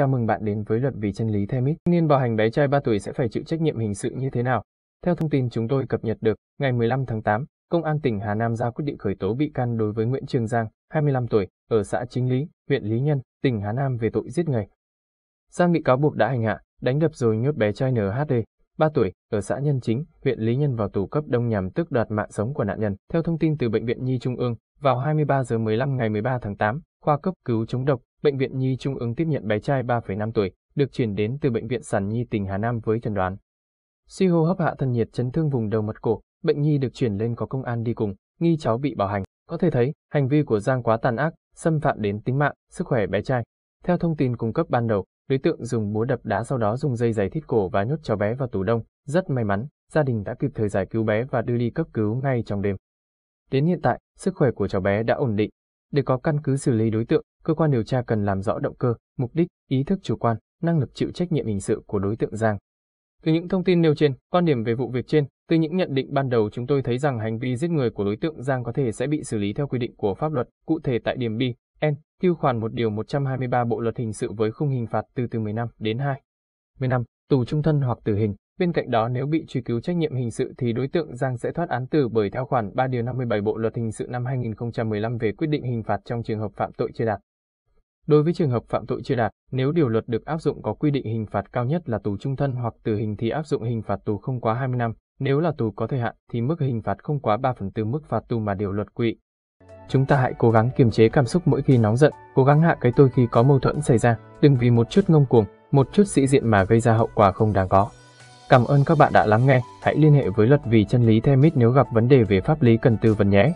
Chào mừng bạn đến với luật vì chân lý Themis. Thanh niên bạo hành bé trai 3 tuổi sẽ phải chịu trách nhiệm hình sự như thế nào? Theo thông tin chúng tôi cập nhật được, ngày 15 tháng 8, Công an tỉnh Hà Nam ra quyết định khởi tố bị can đối với Nguyễn Trường Giang, 25 tuổi, ở xã Chính Lý, huyện Lý Nhân, tỉnh Hà Nam về tội giết người. Giang bị cáo buộc đã hành hạ, đánh đập rồi nhốt bé trai NHD, 3 tuổi, ở xã Nhân Chính, huyện Lý Nhân vào tù cấp đông nhằm tước đoạt mạng sống của nạn nhân. Theo thông tin từ Bệnh viện Nhi Trung ương, vào 23 giờ 15 ngày 13 tháng 8, khoa cấp cứu chống độc, Bệnh viện Nhi Trung ương tiếp nhận bé trai 3,5 tuổi, được chuyển đến từ Bệnh viện Sản Nhi tỉnh Hà Nam với chẩn đoán. Suy hô hấp hạ thân nhiệt chấn thương vùng đầu mật cổ, bệnh nhi được chuyển lên có công an đi cùng, nghi cháu bị bảo hành. Có thể thấy, hành vi của Giang quá tàn ác, xâm phạm đến tính mạng, sức khỏe bé trai. Theo thông tin cung cấp ban đầu, đối tượng dùng búa đập đá sau đó dùng dây giày thít cổ và nhốt cháu bé vào tủ đông. Rất may mắn, gia đình đã kịp thời giải cứu bé và đưa đi cấp cứu ngay trong đêm. Đến hiện tại, sức khỏe của cháu bé đã ổn định, để có căn cứ xử lý đối tượng, cơ quan điều tra cần làm rõ động cơ, mục đích, ý thức chủ quan, năng lực chịu trách nhiệm hình sự của đối tượng Giang. Từ những thông tin nêu trên, quan điểm về vụ việc trên, từ những nhận định ban đầu chúng tôi thấy rằng hành vi giết người của đối tượng Giang có thể sẽ bị xử lý theo quy định của pháp luật, cụ thể tại điểm B, N, tiêu khoản 1 điều 123 Bộ luật hình sự với khung hình phạt từ từ 10 năm đến 2 10 năm tù trung thân hoặc tử hình. Bên cạnh đó, nếu bị truy cứu trách nhiệm hình sự thì đối tượng Giang sẽ thoát án tử bởi theo khoản 3 điều 57 Bộ luật hình sự năm 2015 về quyết định hình phạt trong trường hợp phạm tội chưa đạt. Đối với trường hợp phạm tội chưa đạt, nếu điều luật được áp dụng có quy định hình phạt cao nhất là tù trung thân hoặc tử hình thì áp dụng hình phạt tù không quá 20 năm, nếu là tù có thời hạn thì mức hình phạt không quá 3 phần tư mức phạt tù mà điều luật quy. Chúng ta hãy cố gắng kiềm chế cảm xúc mỗi khi nóng giận, cố gắng hạ cái tôi khi có mâu thuẫn xảy ra, đừng vì một chút ngông cuồng, một chút sĩ diện mà gây ra hậu quả không đáng có. Cảm ơn các bạn đã lắng nghe. Hãy liên hệ với luật vì chân lý The Themit nếu gặp vấn đề về pháp lý cần tư vấn nhé.